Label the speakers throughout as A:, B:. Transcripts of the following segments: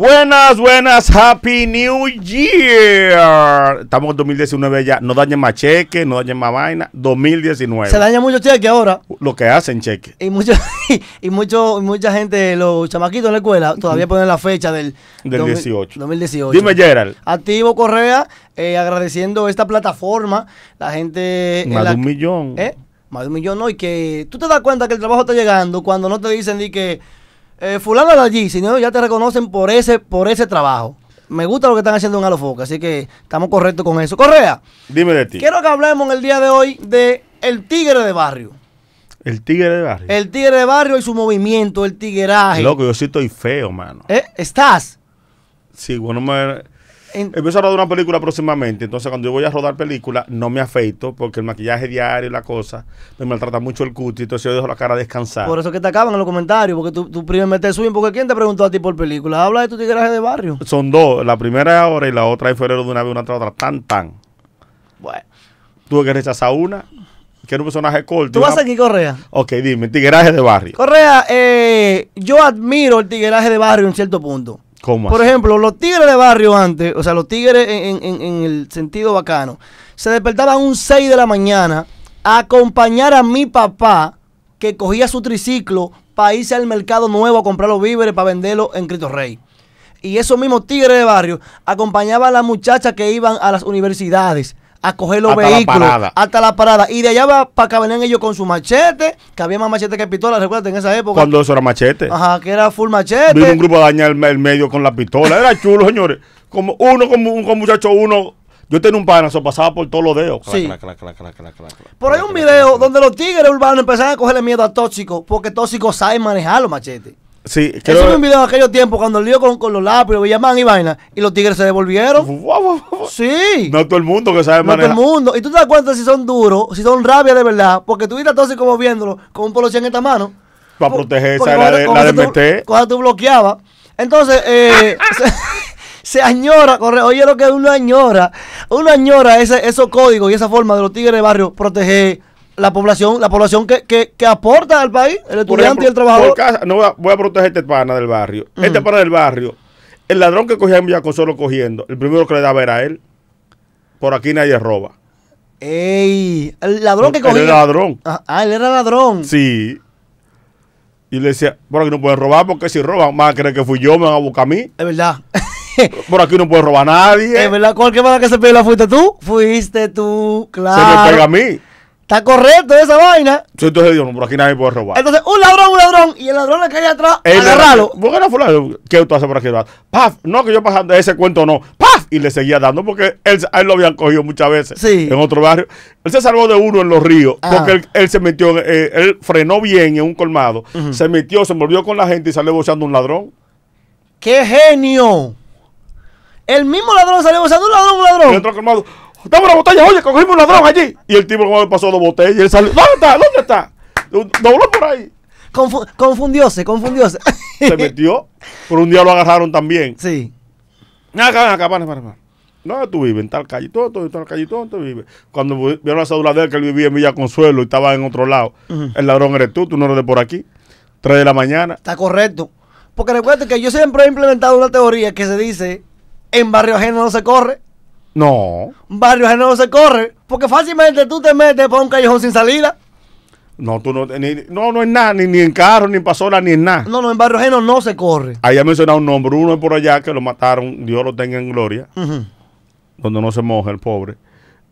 A: Buenas, buenas, Happy New Year. Estamos en 2019 ya. No dañen más cheques, no dañen más vaina. 2019. Se daña mucho cheque ahora. Lo que hacen cheque.
B: Y mucho, y mucho, mucha gente, los chamaquitos en la escuela, todavía ponen la fecha del, del 18. 2018. Dime, Gerald. Activo Correa, eh, agradeciendo esta plataforma. La gente. Más de un millón. ¿eh? Más de un millón, no. Y que tú te das cuenta que el trabajo está llegando cuando no te dicen ni que eh, fulano de allí, si ya te reconocen por ese, por ese trabajo. Me gusta lo que están haciendo en Alofoca, así que estamos correctos con eso. Correa, dime de ti. Quiero que hablemos en el día de hoy de el tigre de barrio. El tigre de barrio. El tigre de barrio y su movimiento, el tigueraje. Loco,
A: yo sí estoy feo, mano.
B: Eh, ¿Estás?
A: Sí, bueno, me... Empiezo a rodar una película próximamente, entonces cuando yo voy a rodar película no me afeito porque el maquillaje diario y la cosa me maltrata mucho el cutis, entonces yo dejo la cara descansar Por
B: eso que te acaban en los comentarios, porque tú, tú primero porque ¿quién te preguntó a ti por película? Habla de tu tigraje de barrio.
A: Son dos, la primera es ahora y la otra es febrero de una vez, una tras otra, tan, tan. Bueno. Tuve que rechazar una, que era un personaje corto. ¿Tú vas a aquí,
B: Correa? Ok,
A: dime, tigreaje de barrio.
B: Correa, eh, yo admiro el tigreaje de barrio en cierto punto. Por ejemplo, los tigres de barrio antes, o sea, los tigres en, en el sentido bacano, se despertaban a un 6 de la mañana a acompañar a mi papá que cogía su triciclo para irse al mercado nuevo a comprar los víveres para venderlos en Cristo Rey. Y esos mismos tigres de barrio acompañaban a las muchachas que iban a las universidades a coger los vehículos hasta la parada. Y de allá va para que venían ellos con su machete, que había más machete que pistola, recuerden en esa época. Cuando eso era machete. Ajá, que era full machete. Vino un grupo
A: a dañar el, medio con la pistola. Era chulo, señores. Como uno, como un muchacho, uno yo tenía un panazo pasaba
B: por todos los dedos. Sí. por ahí un video donde los tigres urbanos empezaron a cogerle miedo a Tóxico, porque Tóxico sabe manejar los machetes.
A: Sí, creo... Eso me
B: olvidó aquellos tiempos cuando el lío con, con los lápices, Villamán y vaina. Y los tigres se devolvieron. sí. No todo el mundo que sabe manejar. No todo el mundo. Y tú te das cuenta si son duros, si son rabias de verdad. Porque tú todo así como viéndolo con un poloche en esta mano. Para proteger esa, la, de, la Cuando tú bloqueabas. Entonces, eh, se, añora, corre, oye lo que uno añora. Uno añora ese, esos códigos y esa forma de los tigres de barrio proteger la población, la población que, que, aporta al país, el estudiante y el trabajador.
A: no voy a, voy a, proteger este pana del barrio. Mm. Este
B: pana del barrio,
A: el ladrón que cogía en solo cogiendo, el primero que le daba a él. Por aquí nadie roba. Ey, el ladrón que cogía. ladrón. Ah, ah, él era ladrón. Sí. Y le decía, por aquí no pueden robar porque si roban, más creen que fui yo, me van a buscar a mí. Es
B: verdad. por aquí no puede robar a nadie. Es verdad, cualquier manera que se pide fuiste tú. Fuiste tú, claro. Se me a mí. Está correcto esa vaina.
A: entonces digo, no, por aquí nadie puede robar.
B: Entonces, un ladrón, un ladrón, y el ladrón le cae atrás, el agarralo. ¿Por qué
A: ¿Qué tú haces por aquí ¡Paf! No, que yo pasando ese cuento no. ¡Paf! Y le seguía dando porque él, él lo habían cogido muchas veces en otro barrio. Él se salvó de uno en los ríos ah. porque él, se metió, eh, él frenó bien en un colmado, se metió, se envolvió con la gente y salió bochando un ladrón. ¡Qué genio! El mismo ladrón salió bochando un ladrón, un ladrón. Y colmado dame una botella, oye, cogimos un ladrón allí. Y el tipo como pasó dos botellas y él salió, ¿dónde está? ¿Dónde está? Dobló por ahí. confundióse, confundióse. Se metió, por un día lo agarraron también. Sí. Acá, acá, para, para, para. No, tú vives en tal calle, todo, todo, tal calle, todo, tú vives. Cuando vieron la cédula de él, que él vivía en Villa Consuelo y estaba en otro lado, el ladrón eres tú, tú no eres de por aquí. Tres de la mañana.
B: Está correcto. Porque recuerda que yo siempre he implementado una teoría que se dice, en barrio ajeno no se corre. No. Barrio ajeno se corre, porque fácilmente tú te metes por un callejón sin salida.
A: No, tú no, no, no es nada, ni, en carro, ni en pasola, ni en nada. No, no, en barrio ajeno no se corre. Ahí ha mencionado un nombre, uno por allá que lo mataron, Dios lo tenga en gloria, donde no se moja el pobre,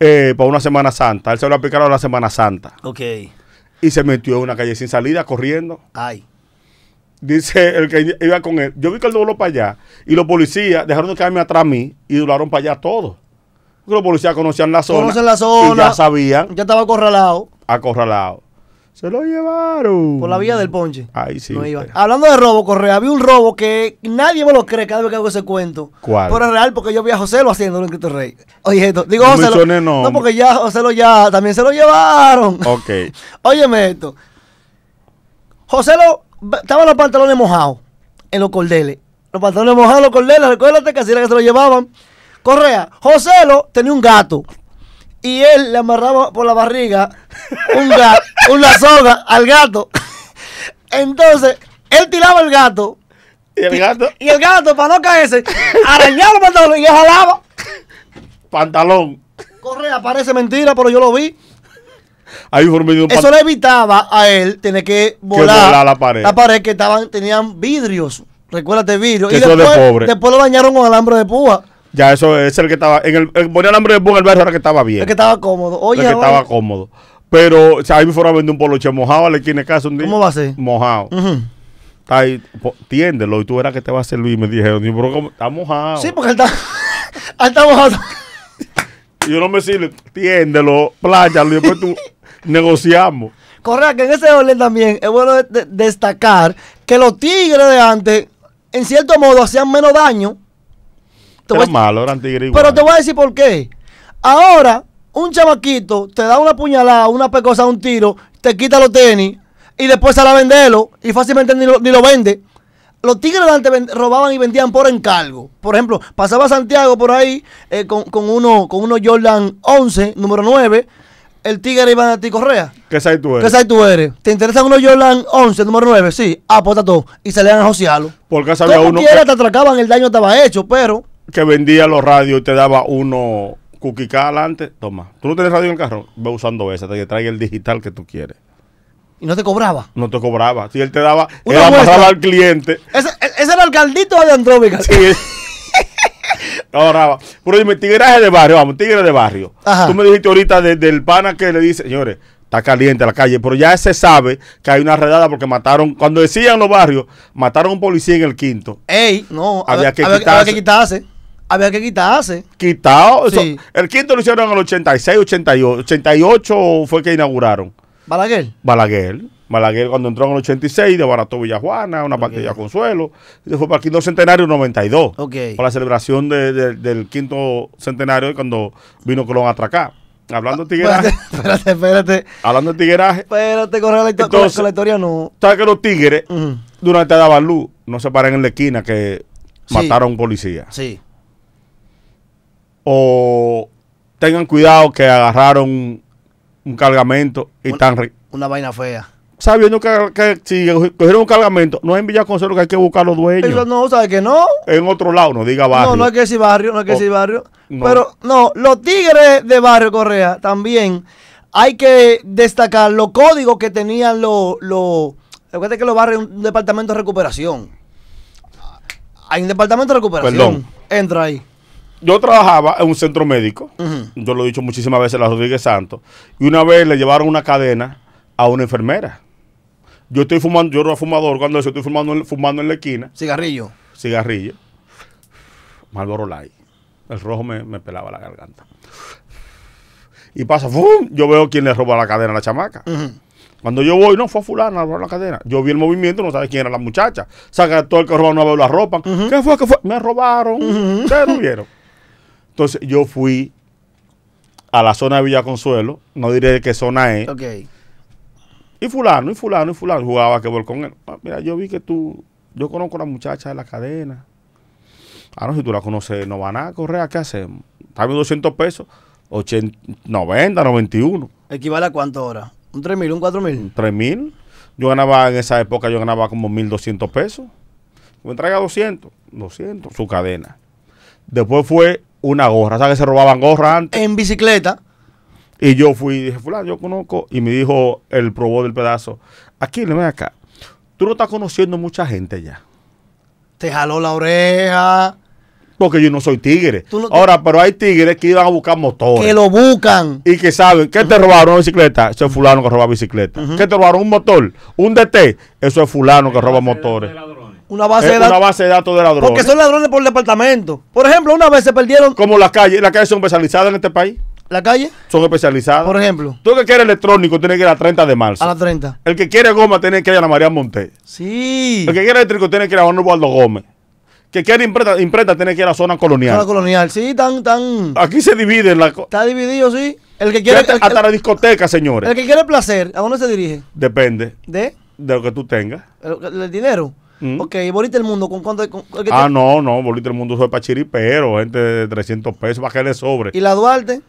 A: eh, para una Semana Santa. Él se lo aplicaron a la Semana Santa. Ok. Y se metió en una calle sin salida, corriendo. Ay. Dice el que iba con él. Yo vi que él dobló para allá y los policías dejaron de caerme atrás a mí y duraron para allá todos. Porque los policías conocían la zona. Conocen la zona. ya sabían. Ya estaba acorralado. Acorralado. Se lo llevaron.
B: Por la vía del ponche. Ahí sí. Hablando de robo, Correa, había un robo que nadie me lo cree cada vez que hago ese cuento. ¿Cuál? Pero es real porque yo vi a José lo haciendo en Cristo Rey. Oye, esto. Digo, José. no, porque ya José lo ya también se lo llevaron. Ok. Óyeme esto. José lo. Estaban los pantalones mojados en los cordeles. Los pantalones mojados en los cordeles. Recuérdate que así era que se lo llevaban. Correa, Joselo tenía un gato. Y él le amarraba por la barriga un una soga al gato. Entonces, él tiraba el gato. ¿Y el gato? Y el gato, para no caerse, arañaba el pantalón y jalaba.
A: Pantalón.
B: Correa, parece mentira, pero yo lo vi.
A: Hay Eso le
B: evitaba a él tener que volar, la pared. que estaban, tenían vidrios. Recuérdate vidrio. y después, de pobre. después lo bañaron con alambre de púa.
A: Ya, eso es el que estaba. En el, el ponía el hambre de en el barrio, era que estaba bien. El que estaba
B: cómodo. Oye, el que estaba
A: cómodo. Pero, o ahí me fueron a vender un poloche mojado le tiene caso un día. ¿Cómo va a ser? Mojado. Está ahí, tiéndelo y tú verás que te va a servir. Me dijeron, pero ¿cómo? está mojado. Sí, porque él está, él está mojado. yo no me sirve,
B: tiéndelo, pláyalo y después tú negociamos. Correa, que en ese orden también es bueno destacar que los tigres de antes, en cierto modo, hacían menos daño
A: malo, eran Pero te
B: voy a decir por qué. Ahora, un chamaquito te da una puñalada, una pecosa, un tiro, te quita los tenis y después sale a venderlo y fácilmente ni lo, ni lo vende. Los tigres antes robaban y vendían por encargo. Por ejemplo, pasaba Santiago por ahí eh, con, con, uno, con uno Jordan 11, número 9. El tigre iba a ti Correa. ¿Qué sabes tú eres? ¿Qué sabes tú eres? ¿Te interesan unos Jordan 11, número 9? Sí, a todo. Y se le salían a josearlo. Porque sabía uno. te atracaban, el daño estaba hecho, pero
A: que vendía los radios y te daba uno cuquicá adelante, toma. Tú no tienes radio en el carro, ve usando esa, te trae el digital que tú quieres.
B: ¿Y no te cobraba?
A: No te cobraba. Si él te daba, él pasaba al cliente. E, ese, era el caldito de Andrómica. Sí. Pero dime, tigre de barrio, vamos, tigre de barrio. Tú me dijiste ahorita del pana que le dice, señores, está caliente la calle, pero ya se sabe que hay una redada porque mataron, cuando decían los barrios, mataron a un policía en el quinto.
B: Ey, no, había, que, quitarse, que
A: quitarse había que quitarse. Quitado. el quinto lo hicieron en el 86, 88. 88 fue que inauguraron. Balaguer. Balaguer. Balaguer cuando entró en el 86, debarató Villajuana, una okay. de Consuelo. Y fue para el quinto centenario 92. Ok. Para la celebración del quinto centenario cuando vino Colón a atracar.
B: Hablando de tigueraje. Espérate, espérate.
A: Hablando de tigueraje. Espérate, corre la, con la historia no. ¿Sabes que los tigres, durante la luz, no se paran en la esquina que mataron a un policía? Sí o tengan cuidado que agarraron un cargamento y una, están...
B: Una vaina fea.
A: Sabiendo que, que, si cogieron un cargamento, no es en Consuelo que hay que buscar los dueños. no, ¿sabes que no? En otro lado, no diga barrio. No, no
B: es que si barrio, no es que si barrio. Pero no, los tigres de barrio Correa también hay que destacar los códigos que tenían los... los recuerda que los barrios un departamento de recuperación. Hay un departamento de recuperación. Perdón.
A: Entra ahí yo trabajaba en un centro médico, yo lo he dicho muchísimas veces, la Rodríguez Santos, y una vez le llevaron una cadena a una enfermera. Yo estoy fumando, yo era fumador, cuando yo estoy fumando, fumando en la esquina. Cigarrillo. Cigarrillo. Malboro Light. El rojo me, pelaba la garganta. Y pasa, ¡fum! yo veo quién le roba la cadena a la chamaca. Cuando yo voy, no, fue a fulana, robar la cadena. Yo vi el movimiento, no sabes quién era la muchacha. Saca todo el que roba, no veo la ropa. ¿Qué fue? ¿Qué fue? Me robaron. vieron. Entonces yo fui a la zona de Villa Consuelo, no diré de qué zona es. Ok. Y fulano, y fulano, y fulano, jugaba que con él. Ah, mira, yo vi que tú, yo conozco a la muchacha de la cadena. Ah, no, si tú la conoces, no van a correr, ¿a qué hacemos? Dame 200 pesos, 80, 90, 91. ¿Equivale a cuánto ahora? ¿Un 3.000, un 4.000? 3.000. Yo ganaba en esa época, yo ganaba como 1.200 pesos. Me traiga 200, 200, su cadena. Después fue una gorra. ¿Sabes que se robaban gorra antes. En bicicleta. Y yo fui y dije, fulano, yo conozco. Y me dijo el probó del pedazo. Aquí, le ven acá. Tú no estás conociendo mucha gente ya. Te jaló la oreja. Porque yo no soy tigre. Ahora, pero hay tigres que iban a buscar motores. Que lo buscan. Y que saben, ¿qué te robaron una bicicleta? Eso es fulano que roba bicicleta. que ¿Qué te robaron un motor? Un DT. Eso es fulano que roba motores una base, eh, de, base de datos de ladrones. Porque son ladrones por departamento. Por ejemplo, una vez se perdieron. Como las calles, las calles son especializadas en este país. ¿La calle? Son especializadas. Por ejemplo. Tú que quieres electrónico tiene que ir a la 30 de marzo. A la 30. El que quiere goma tiene que ir a la María Montes. Sí. El que quiere eléctrico tiene que ir a Juan Eduardo Gómez. Que quiere imprenta, imprenta tiene que ir a la zona colonial. Zona
B: colonial, sí, tan, tan.
A: Aquí se divide Está dividido, sí. El que quiere. Hasta, la discoteca, señores. El
B: que quiere placer, ¿a dónde se dirige?
A: Depende. ¿De? De lo que tú tengas.
B: el dinero? Mm. Ok, bolita el mundo, ¿con cuánto? ah,
A: no, no, bolita el mundo fue para chiripero, gente de 300 pesos, para que le sobre. ¿Y la Duarte?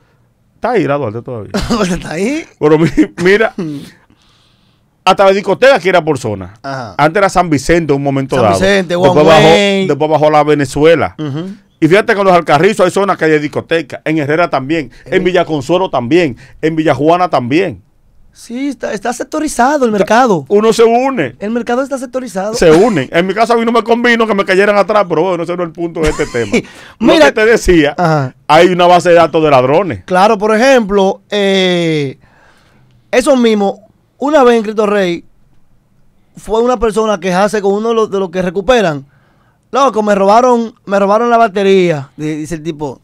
A: Está ahí, la Duarte todavía.
B: Pues ¿Está ahí?
A: Pero mira, hasta la discoteca que era por zona. Antes era San Vicente un momento San dado. Vicente, Juan después, bajó, la Venezuela. Y fíjate con los Alcarrizos hay zonas que hay discoteca En Herrera también. En eh. Villaconsuelo también. En Villajuana también.
B: Sí, está, está sectorizado el mercado. Uno se une. El mercado está sectorizado. Se une.
A: En mi caso a mí no me convino que me cayeran atrás, pero bueno, ese no es el punto de este
B: tema. Mira, Lo que te decía, hay una base de datos de ladrones. Claro, por ejemplo, eh, eso mismo, una vez en Cristo Rey, fue una persona que hace con uno de los, de los que recuperan. Loco, me robaron, me robaron la batería, dice el tipo.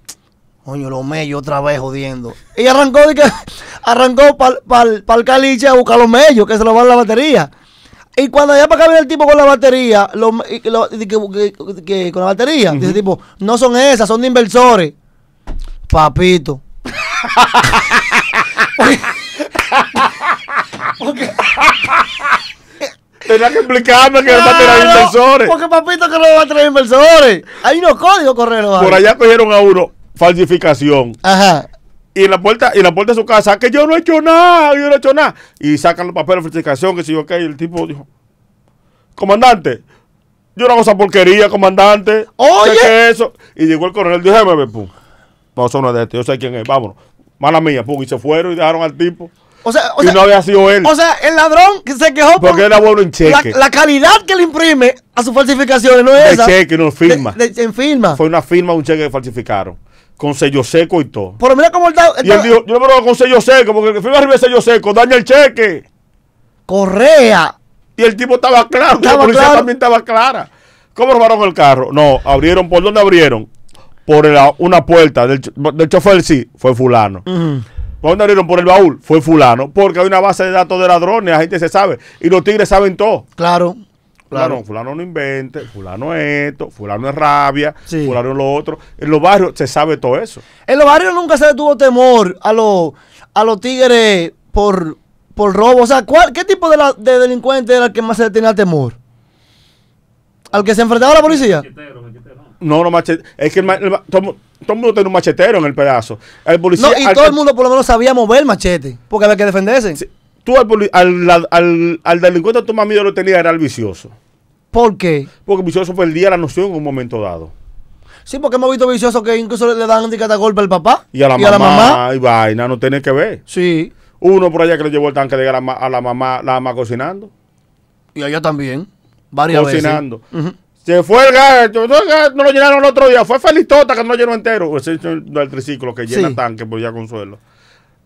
B: Coño, los medios otra vez jodiendo. Y arrancó que, arrancó para el caliche a buscar los mellos, que se lo van la batería. Y cuando allá para acá viene el tipo con la batería, lo, con la batería, dice el tipo, no son esas, son de inversores. Papito. Tenía que explicarme que no va a tener inversores. Porque papito que no va a traer inversores. Hay unos códigos correros. Por allá
A: cogieron a uno falsificación. Ajá.
B: Y la puerta, y
A: la puerta de su casa, que yo no he hecho nada, yo no he hecho nada. Y sacan los papeles de falsificación, que si yo que el tipo dijo, comandante, yo no hago esa porquería, comandante. Oye. ¿Qué es eso? Y llegó el coronel, dijo, me pum. No, eso no de este, yo sé quién es, vámonos. Mala mía, pum, y se fueron y dejaron al tipo. O y no había sido él. O sea,
B: el ladrón que se quejó porque era
A: bueno en cheque. La,
B: calidad que le imprime a sus falsificaciones no es esa cheque, no firma. en
A: firma. Fue una firma, un cheque que falsificaron con sello seco y todo.
B: Pero mira cómo él El y él dijo, yo lo
A: hago con sello seco, porque el que arriba sello seco daña el cheque. Correa. Y el tipo estaba claro, estaba la policía también estaba clara. ¿Cómo robaron el carro? No, abrieron, ¿por dónde abrieron? Por una puerta del, del, chofer, sí, fue fulano. ¿Por dónde abrieron? Por el baúl, fue fulano. Porque hay una base de datos de ladrones, la gente se sabe. Y los tigres saben
B: todo. Claro.
A: Claro. Fulano, no invente, fulano es esto, fulano es rabia,
B: fulano es lo otro. En los barrios se sabe todo eso. En los barrios nunca se tuvo temor a los a los tigres por, por robo. O sea, ¿qué tipo de, delincuente era el que más se tenía temor? ¿Al que se enfrentaba a la policía? No,
A: no, machete. Es que todo, el mundo tenía un machetero en el pedazo. no, y todo el mundo por lo menos sabía mover el machete, porque había que defenderse tú al, al, delincuente tu miedo lo tenía era el vicioso. ¿Por qué? Porque el vicioso perdía la noción en un momento dado.
B: Sí, porque hemos visto viciosos que incluso le dan de golpe al papá. Y a la, mamá,
A: a Y vaina, no tiene que ver. Sí. Uno por allá que le llevó el tanque de a, la, mamá, la mamá cocinando.
B: Y allá también. Varias cocinando. veces. Cocinando.
A: Se fue el gas, no lo llenaron el otro día. Fue Felitota que no lo llenó entero. o el, triciclo que llena tanque por ya consuelo.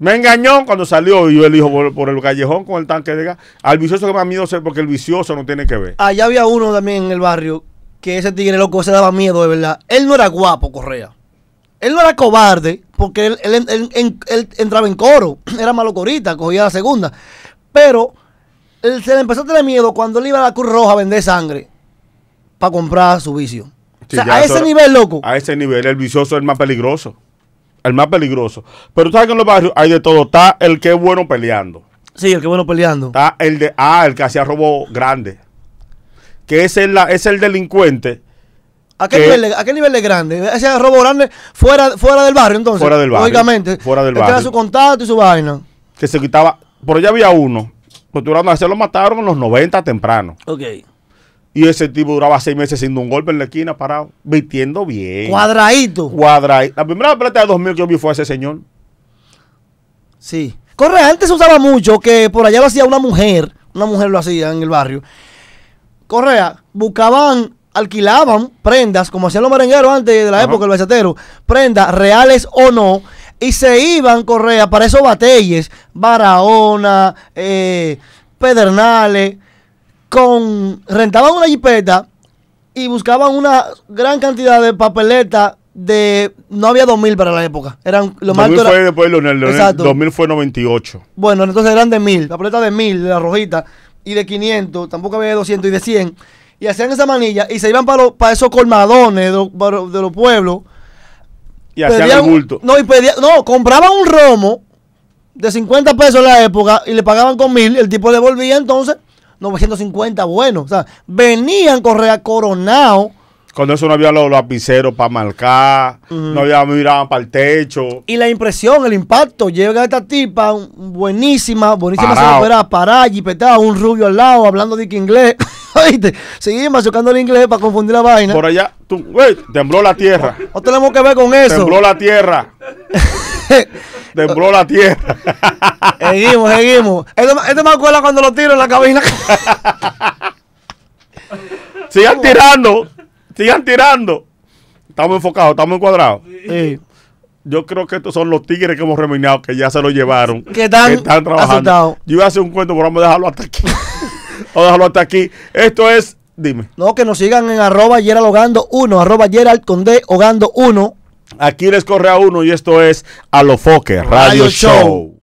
A: Me engañó cuando salió y yo elijo por, por el callejón con el tanque de gas. Al vicioso que más miedo ser porque el vicioso no tiene que ver.
B: Allá ah, había uno también en el barrio que ese tigre loco se daba miedo, de verdad. Él no era guapo, Correa. Él no era cobarde porque él, entraba en coro. Era malo corita, cogía la segunda. Pero se le empezó a tener miedo cuando él iba a la Cruz Roja a vender sangre para comprar su vicio. o sea, a ese nivel,
A: loco. A ese nivel, el vicioso es el más peligroso el más peligroso. Pero tú sabes que en los barrios hay de todo. Está el que es bueno peleando. Sí, el que es bueno peleando. Está el de, ah, el que hacía robo grande. Que es el, es el delincuente.
B: ¿A qué, nivel, ¿A es grande? ¿Hacía robo grande fuera, fuera del barrio, entonces. Fuera del barrio. Lógicamente.
A: Fuera del barrio. su contacto y su vaina. Que se quitaba. Por allá había uno. Pues tú lo mataron en los 90 temprano. Ok. Y ese tipo duraba seis meses sin un golpe en la esquina, parado, vistiendo bien.
B: Cuadradito. Cuadradito. La primera plata de 2000 que yo vi fue ese señor. Sí. Correa antes se usaba mucho que por allá lo hacía una mujer, una mujer lo hacía en el barrio. Correa, buscaban, alquilaban prendas, como hacían los merengueros antes de la época, el besatero prendas reales o no, y se iban, Correa, para esos batelles Barahona, eh, Pedernales, con rentaban una jipeta y buscaban una gran cantidad de papeletas de no había 2000 para la época. Eran lo más 2000 fue después de
A: Leonel, exacto. 2000 fue 98.
B: Bueno, entonces eran de 1000, Papeleta de 1000 de la rojita y de 500, tampoco había de 200 y de 100 y hacían esa manilla y se iban para, para esos colmadones de, los pueblos
A: y hacían el bulto. No,
B: y pedían, no, compraban un romo de 50 pesos en la época y le pagaban con 1.000. el tipo le volvía entonces 950, bueno. O sea, venían con Coronado.
A: Cuando eso no había los lapiceros
B: para marcar, no había miraban para el techo. Y la impresión, el impacto, llega esta tipa buenísima, buenísima se y allí petaba un rubio al lado, hablando de inglés. Seguimos machucando el inglés para confundir la vaina. Por allá, tú, tembló la tierra. No tenemos que ver con eso. Tembló la tierra. Tembló la tierra. Seguimos, seguimos. Esto, me acuerda cuando lo tiro en la cabina. sigan tirando, sigan tirando.
A: Estamos enfocados, estamos encuadrados. Yo creo que estos son los tigres que hemos reminado, que ya se lo llevaron. Que están, que están trabajando. Yo voy a hacer un cuento, pero vamos a dejarlo hasta aquí. vamos a dejarlo hasta aquí. Esto es Dime. No, que nos sigan en arroba Gerald Hogando 1, arroba Gerald con 1 Aquí les corre a uno y esto es A lo Radio, Show.